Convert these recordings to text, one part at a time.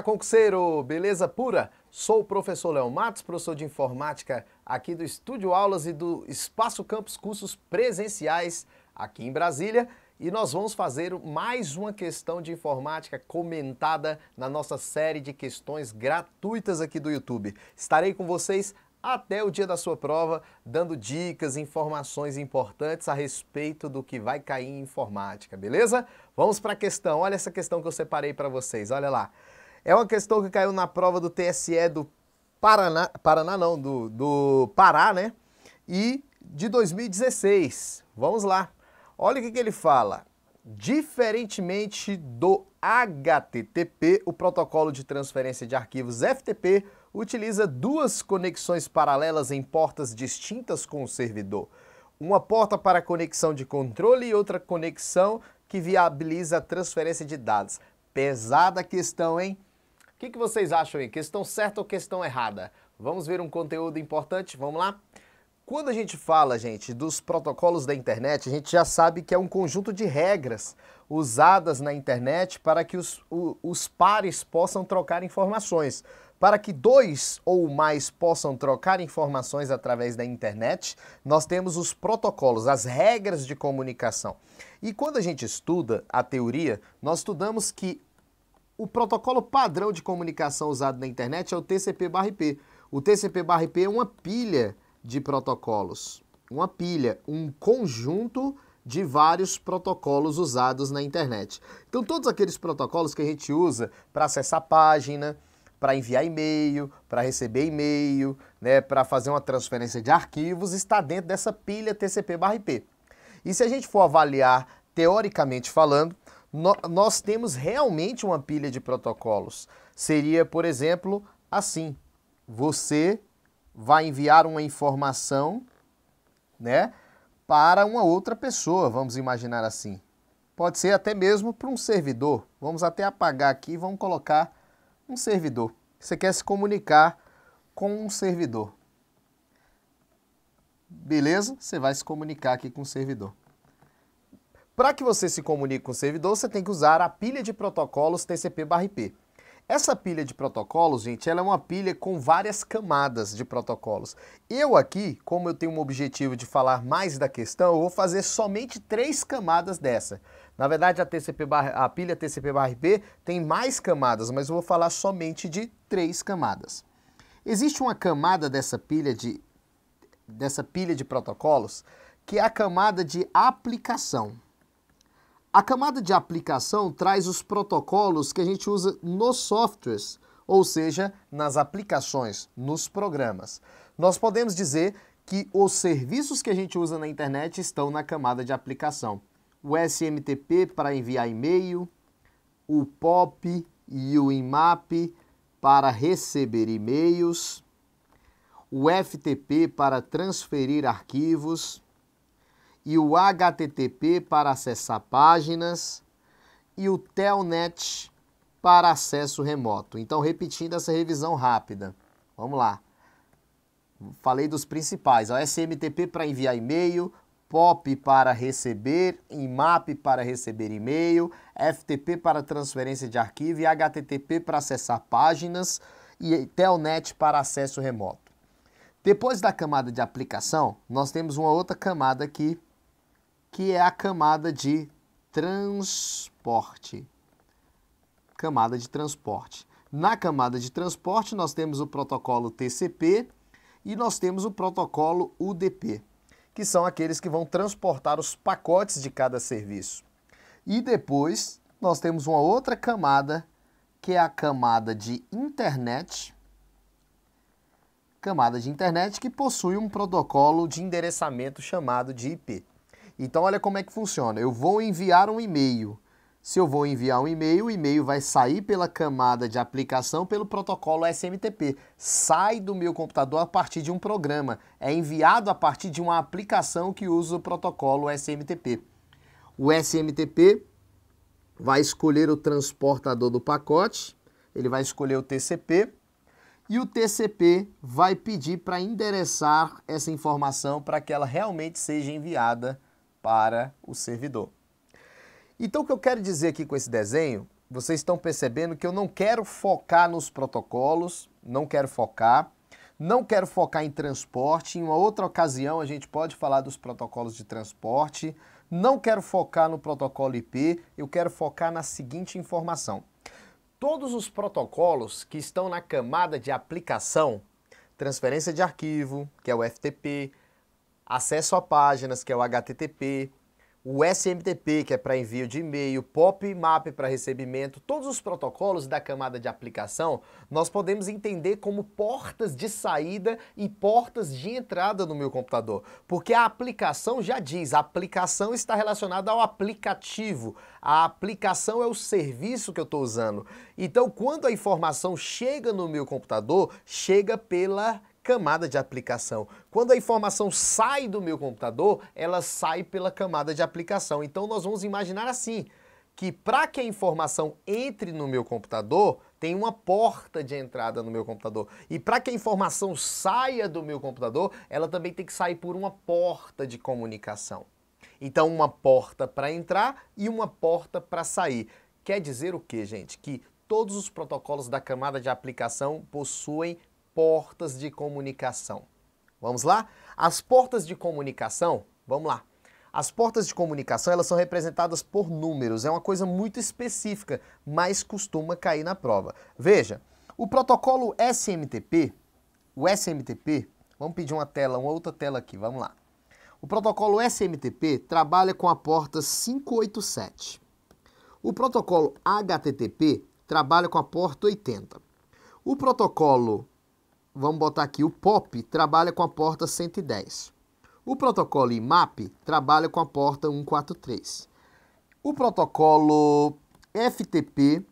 Olá, concurseiro! Beleza pura? Sou o professor Léo Matos, professor de informática aqui do Estúdio Aulas e do Espaço Campus Cursos Presenciais aqui em Brasília. E nós vamos fazer mais uma questão de informática comentada na nossa série de questões gratuitas aqui do YouTube. Estarei com vocês até o dia da sua prova, dando dicas, informações importantes a respeito do que vai cair em informática, beleza? Vamos para a questão. Olha essa questão que eu separei para vocês. Olha lá. É uma questão que caiu na prova do TSE do Paraná, Paraná não, do, do Pará, né? E de 2016. Vamos lá. Olha o que, que ele fala. Diferentemente do HTTP, o protocolo de transferência de arquivos FTP utiliza duas conexões paralelas em portas distintas com o servidor. Uma porta para conexão de controle e outra conexão que viabiliza a transferência de dados. Pesada questão, hein? O que, que vocês acham aí? Questão certa ou questão errada? Vamos ver um conteúdo importante? Vamos lá? Quando a gente fala, gente, dos protocolos da internet, a gente já sabe que é um conjunto de regras usadas na internet para que os, o, os pares possam trocar informações. Para que dois ou mais possam trocar informações através da internet, nós temos os protocolos, as regras de comunicação. E quando a gente estuda a teoria, nós estudamos que o protocolo padrão de comunicação usado na internet é o TCP/IP. O TCP/IP é uma pilha de protocolos, uma pilha, um conjunto de vários protocolos usados na internet. Então todos aqueles protocolos que a gente usa para acessar página, para enviar e-mail, para receber e-mail, né, para fazer uma transferência de arquivos, está dentro dessa pilha TCP/IP. E se a gente for avaliar teoricamente falando, no, nós temos realmente uma pilha de protocolos. Seria, por exemplo, assim: você vai enviar uma informação, né, para uma outra pessoa, vamos imaginar assim. Pode ser até mesmo para um servidor. Vamos até apagar aqui e vamos colocar um servidor. Você quer se comunicar com um servidor. Beleza? Você vai se comunicar aqui com o servidor. Para que você se comunique com o servidor, você tem que usar a pilha de protocolos TCP/IP. Essa pilha de protocolos, gente, ela é uma pilha com várias camadas de protocolos. Eu aqui, como eu tenho um objetivo de falar mais da questão, eu vou fazer somente três camadas dessa. Na verdade, a, TCP bar, a pilha TCP/IP tem mais camadas, mas eu vou falar somente de três camadas. Existe uma camada dessa pilha de, dessa pilha de protocolos que é a camada de aplicação. A camada de aplicação traz os protocolos que a gente usa nos softwares, ou seja, nas aplicações, nos programas. Nós podemos dizer que os serviços que a gente usa na internet estão na camada de aplicação. O SMTP para enviar e-mail, o POP e o IMAP para receber e-mails, o FTP para transferir arquivos, e o HTTP para acessar páginas e o Telnet para acesso remoto. Então, repetindo essa revisão rápida, vamos lá. Falei dos principais, ó, SMTP para enviar e-mail, POP para receber, IMAP para receber e-mail, FTP para transferência de arquivo e HTTP para acessar páginas e Telnet para acesso remoto. Depois da camada de aplicação, nós temos uma outra camada aqui que é a camada de transporte. Camada de transporte. Na camada de transporte, nós temos o protocolo TCP e nós temos o protocolo UDP, que são aqueles que vão transportar os pacotes de cada serviço. E depois, nós temos uma outra camada, que é a camada de internet. Camada de internet que possui um protocolo de endereçamento chamado de IP. Então, olha como é que funciona. Eu vou enviar um e-mail. Se eu vou enviar um e-mail, o e-mail vai sair pela camada de aplicação pelo protocolo SMTP. Sai do meu computador a partir de um programa. É enviado a partir de uma aplicação que usa o protocolo SMTP. O SMTP vai escolher o transportador do pacote, ele vai escolher o TCP e o TCP vai pedir para endereçar essa informação para que ela realmente seja enviada para o servidor. Então, o que eu quero dizer aqui com esse desenho, vocês estão percebendo que eu não quero focar nos protocolos, não quero focar, não quero focar em transporte, em uma outra ocasião a gente pode falar dos protocolos de transporte, não quero focar no protocolo IP, eu quero focar na seguinte informação. Todos os protocolos que estão na camada de aplicação, transferência de arquivo, que é o FTP, acesso a páginas, que é o HTTP, o SMTP, que é para envio de e-mail, POP/MAP para recebimento, todos os protocolos da camada de aplicação, nós podemos entender como portas de saída e portas de entrada no meu computador, porque a aplicação já diz, a aplicação está relacionada ao aplicativo, a aplicação é o serviço que eu estou usando. Então, quando a informação chega no meu computador, chega pela camada de aplicação. Quando a informação sai do meu computador, ela sai pela camada de aplicação. Então nós vamos imaginar assim, que para que a informação entre no meu computador, tem uma porta de entrada no meu computador. E para que a informação saia do meu computador, ela também tem que sair por uma porta de comunicação. Então, uma porta para entrar e uma porta para sair. Quer dizer o que, gente? Que todos os protocolos da camada de aplicação possuem portas de comunicação. Vamos lá? As portas de comunicação, vamos lá. As portas de comunicação, elas são representadas por números, é uma coisa muito específica, mas costuma cair na prova. Veja, o protocolo SMTP, o SMTP, vamos pedir uma tela, uma outra tela aqui, vamos lá. O protocolo SMTP trabalha com a porta 587. O protocolo HTTP trabalha com a porta 80. O protocolo vamos botar aqui, o POP trabalha com a porta 110. O protocolo IMAP trabalha com a porta 143. O protocolo FTP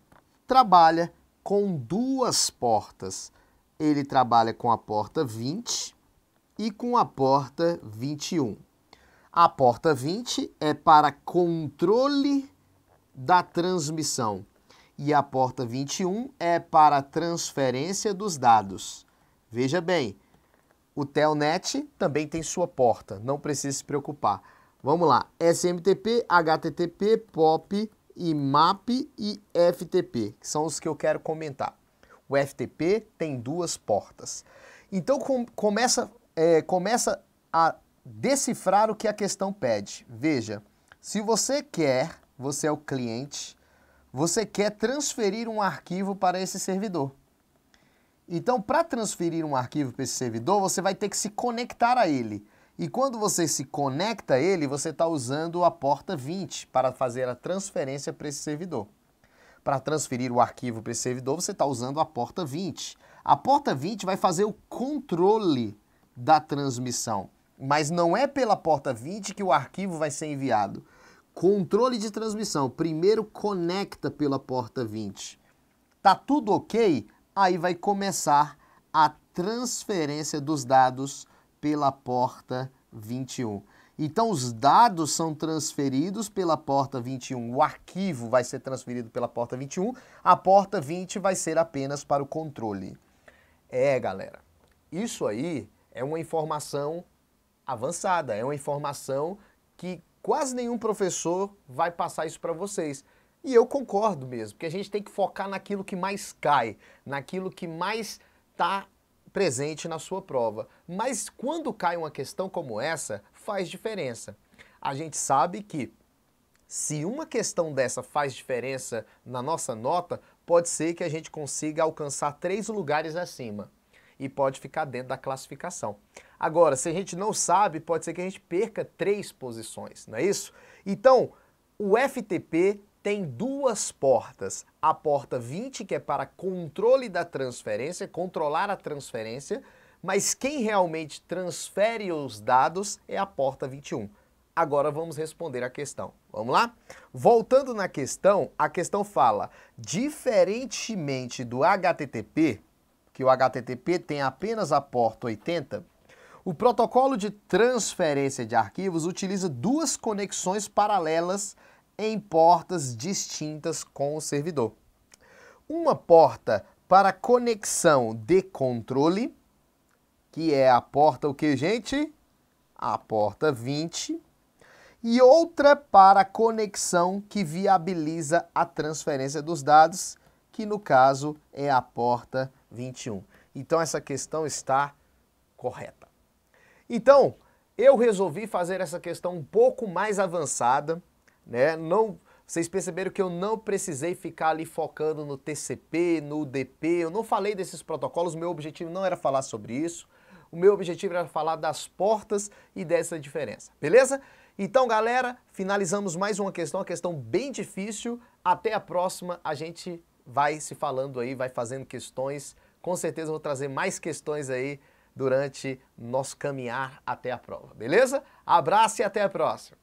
trabalha com duas portas. Ele trabalha com a porta 20 e com a porta 21. A porta 20 é para controle da transmissão e a porta 21 é para transferência dos dados. Veja bem, o Telnet também tem sua porta, não precisa se preocupar. Vamos lá, SMTP, HTTP, POP, IMAP e FTP, que são os que eu quero comentar. O FTP tem duas portas. Então com, começa, é, começa a decifrar o que a questão pede. Veja, se você quer, você é o cliente, você quer transferir um arquivo para esse servidor. Então, para transferir um arquivo para esse servidor, você vai ter que se conectar a ele. E quando você se conecta a ele, você está usando a porta 20 para fazer a transferência para esse servidor. Para transferir o arquivo para esse servidor, você está usando a porta 20. A porta 20 vai fazer o controle da transmissão, mas não é pela porta 20 que o arquivo vai ser enviado. Controle de transmissão, primeiro conecta pela porta 20. Tá tudo ok? aí vai começar a transferência dos dados pela porta 21. Então, os dados são transferidos pela porta 21, o arquivo vai ser transferido pela porta 21, a porta 20 vai ser apenas para o controle. É, galera, isso aí é uma informação avançada, é uma informação que quase nenhum professor vai passar isso para vocês. E eu concordo mesmo, porque a gente tem que focar naquilo que mais cai, naquilo que mais está presente na sua prova. Mas quando cai uma questão como essa, faz diferença. A gente sabe que se uma questão dessa faz diferença na nossa nota, pode ser que a gente consiga alcançar três lugares acima e pode ficar dentro da classificação. Agora, se a gente não sabe, pode ser que a gente perca três posições, não é isso? Então, o FTP tem duas portas. A porta 20, que é para controle da transferência, controlar a transferência, mas quem realmente transfere os dados é a porta 21. Agora vamos responder a questão. Vamos lá? Voltando na questão, a questão fala: diferentemente do HTTP, que o HTTP tem apenas a porta 80, o protocolo de transferência de arquivos utiliza duas conexões paralelas em portas distintas com o servidor. Uma porta para conexão de controle, que é a porta o que, gente? A porta 20. E outra para conexão que viabiliza a transferência dos dados, que no caso é a porta 21. Então essa questão está correta. Então, eu resolvi fazer essa questão um pouco mais avançada, né? Não, vocês perceberam que eu não precisei ficar ali focando no TCP, no UDP, eu não falei desses protocolos, meu objetivo não era falar sobre isso. O meu objetivo era falar das portas e dessa diferença, beleza? Então, galera, finalizamos mais uma questão, uma questão bem difícil. Até a próxima, a gente vai se falando aí, vai fazendo questões. Com certeza vou trazer mais questões aí durante nosso caminhar até a prova, beleza? Abraço e até a próxima!